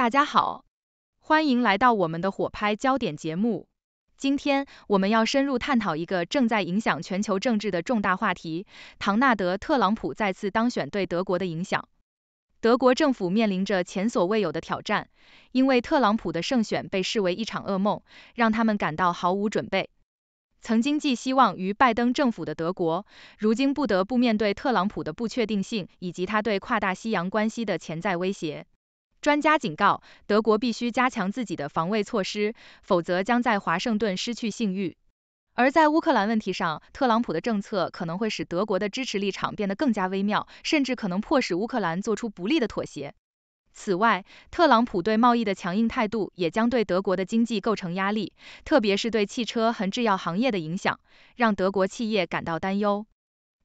大家好，欢迎来到我们的火拍焦点节目。今天我们要深入探讨一个正在影响全球政治的重大话题：唐纳德·特朗普再次当选对德国的影响。德国政府面临着前所未有的挑战，因为特朗普的胜选被视为一场噩梦，让他们感到毫无准备。曾经寄希望于拜登政府的德国，如今不得不面对特朗普的不确定性以及他对跨大西洋关系的潜在威胁。专家警告，德国必须加强自己的防卫措施，否则将在华盛顿失去信誉。而在乌克兰问题上，特朗普的政策可能会使德国的支持立场变得更加微妙，甚至可能迫使乌克兰做出不利的妥协。此外，特朗普对贸易的强硬态度也将对德国的经济构成压力，特别是对汽车和制药行业的影响，让德国企业感到担忧。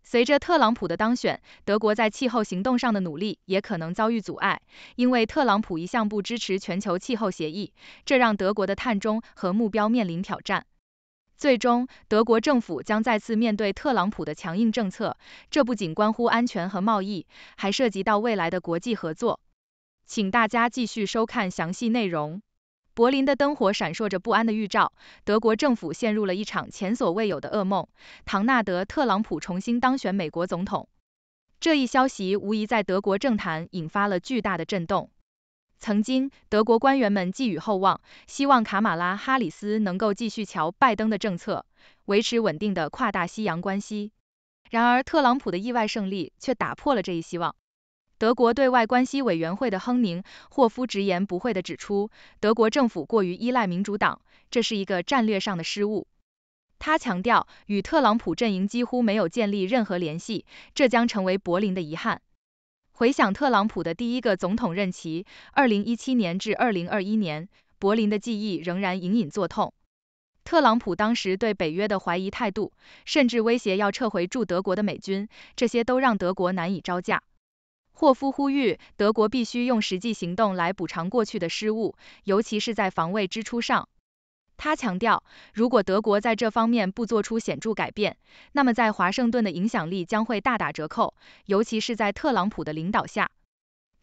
随着特朗普的当选，德国在气候行动上的努力也可能遭遇阻碍，因为特朗普一向不支持全球气候协议，这让德国的碳中和目标面临挑战。最终，德国政府将再次面对特朗普的强硬政策，这不仅关乎安全和贸易，还涉及到未来的国际合作。请大家继续收看详细内容。柏林的灯火闪烁着不安的预兆，德国政府陷入了一场前所未有的噩梦。唐纳德·特朗普重新当选美国总统，这一消息无疑在德国政坛引发了巨大的震动。曾经，德国官员们寄予厚望，希望卡马拉·哈里斯能够继续乔·拜登的政策，维持稳定的跨大西洋关系。然而，特朗普的意外胜利却打破了这一希望。德国对外关系委员会的亨宁·霍夫直言不讳地指出，德国政府过于依赖民主党，这是一个战略上的失误。他强调，与特朗普阵营几乎没有建立任何联系，这将成为柏林的遗憾。回想特朗普的第一个总统任期 （2017 年至2021年），柏林的记忆仍然隐隐作痛。特朗普当时对北约的怀疑态度，甚至威胁要撤回驻德国的美军，这些都让德国难以招架。霍夫呼吁德国必须用实际行动来补偿过去的失误，尤其是在防卫支出上。他强调，如果德国在这方面不做出显著改变，那么在华盛顿的影响力将会大打折扣，尤其是在特朗普的领导下。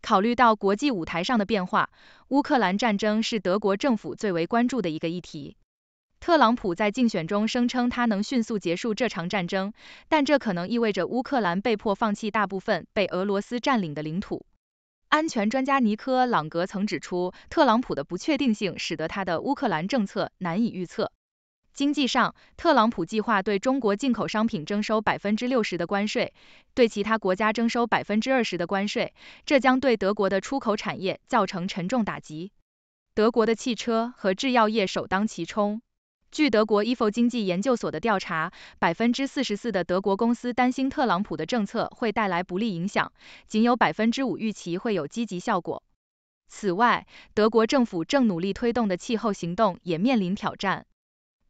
考虑到国际舞台上的变化，乌克兰战争是德国政府最为关注的一个议题。特朗普在竞选中声称他能迅速结束这场战争，但这可能意味着乌克兰被迫放弃大部分被俄罗斯占领的领土。安全专家尼科·朗格曾指出，特朗普的不确定性使得他的乌克兰政策难以预测。经济上，特朗普计划对中国进口商品征收百分之六十的关税，对其他国家征收百分之二十的关税，这将对德国的出口产业造成沉重打击。德国的汽车和制药业首当其冲。据德国 ifo 经济研究所的调查，百分之四十四的德国公司担心特朗普的政策会带来不利影响，仅有百分之五预期会有积极效果。此外，德国政府正努力推动的气候行动也面临挑战。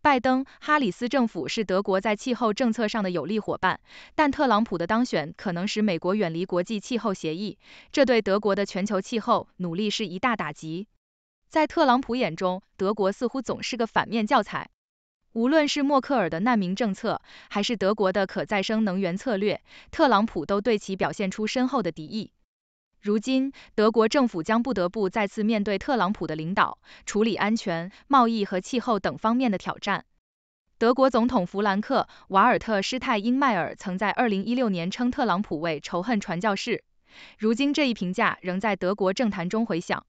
拜登、哈里斯政府是德国在气候政策上的有力伙伴，但特朗普的当选可能使美国远离国际气候协议，这对德国的全球气候努力是一大打击。在特朗普眼中，德国似乎总是个反面教材。无论是默克尔的难民政策，还是德国的可再生能源策略，特朗普都对其表现出深厚的敌意。如今，德国政府将不得不再次面对特朗普的领导，处理安全、贸易和气候等方面的挑战。德国总统弗兰克·瓦尔特·施泰因迈尔曾在2016年称特朗普为“仇恨传教士”，如今这一评价仍在德国政坛中回响。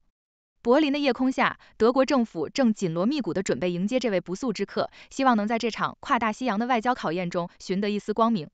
柏林的夜空下，德国政府正紧锣密鼓的准备迎接这位不速之客，希望能在这场跨大西洋的外交考验中寻得一丝光明。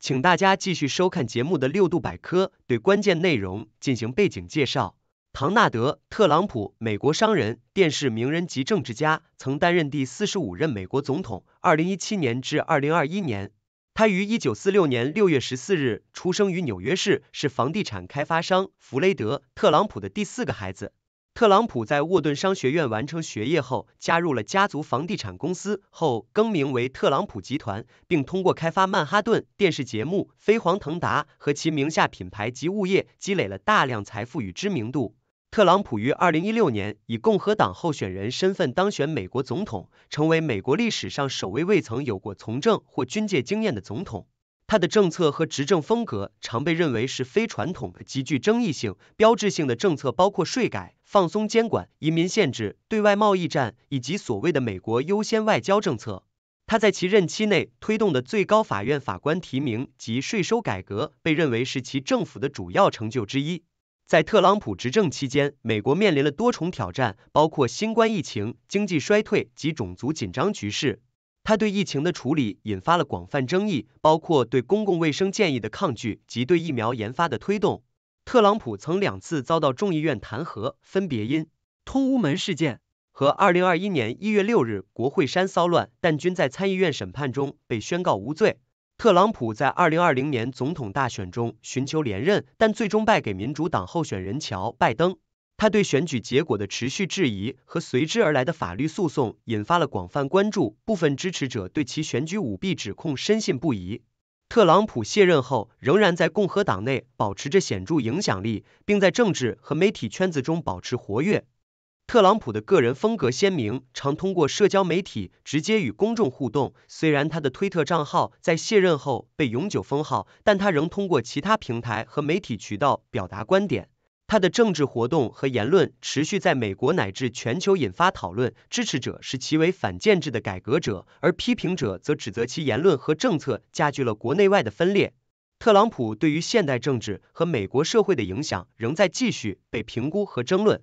请大家继续收看节目的六度百科，对关键内容进行背景介绍。唐纳德·特朗普，美国商人、电视名人及政治家，曾担任第四十五任美国总统，二零一七年至二零二一年。他于一九四六年六月十四日出生于纽约市，是房地产开发商弗雷德·特朗普的第四个孩子。特朗普在沃顿商学院完成学业后，加入了家族房地产公司，后更名为特朗普集团，并通过开发曼哈顿电视节目、飞黄腾达和其名下品牌及物业，积累了大量财富与知名度。特朗普于二零一六年以共和党候选人身份当选美国总统，成为美国历史上首位未曾有过从政或军界经验的总统。他的政策和执政风格常被认为是非传统、的、极具争议性、标志性的政策，包括税改、放松监管、移民限制、对外贸易战以及所谓的“美国优先”外交政策。他在其任期内推动的最高法院法官提名及税收改革，被认为是其政府的主要成就之一。在特朗普执政期间，美国面临了多重挑战，包括新冠疫情、经济衰退及种族紧张局势。他对疫情的处理引发了广泛争议，包括对公共卫生建议的抗拒及对疫苗研发的推动。特朗普曾两次遭到众议院弹劾，分别因通乌门事件和2021年1月6日国会山骚乱，但均在参议院审判中被宣告无罪。特朗普在二零二零年总统大选中寻求连任，但最终败给民主党候选人乔·拜登。他对选举结果的持续质疑和随之而来的法律诉讼，引发了广泛关注。部分支持者对其选举舞弊指控深信不疑。特朗普卸任后，仍然在共和党内保持着显著影响力，并在政治和媒体圈子中保持活跃。特朗普的个人风格鲜明，常通过社交媒体直接与公众互动。虽然他的推特账号在卸任后被永久封号，但他仍通过其他平台和媒体渠道表达观点。他的政治活动和言论持续在美国乃至全球引发讨论。支持者视其为反建制的改革者，而批评者则指责其言论和政策加剧了国内外的分裂。特朗普对于现代政治和美国社会的影响仍在继续被评估和争论。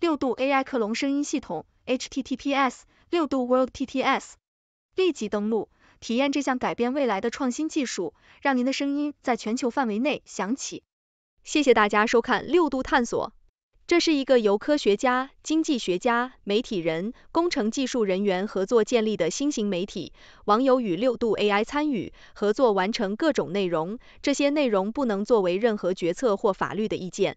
六度 AI 克隆声音系统，https 六度 world tts，立即登录，体验这项改变未来的创新技术，让您的声音在全球范围内响起。谢谢大家收看六度探索，这是一个由科学家、经济学家、媒体人、工程技术人员合作建立的新型媒体，网友与六度 AI 参与合作完成各种内容，这些内容不能作为任何决策或法律的意见。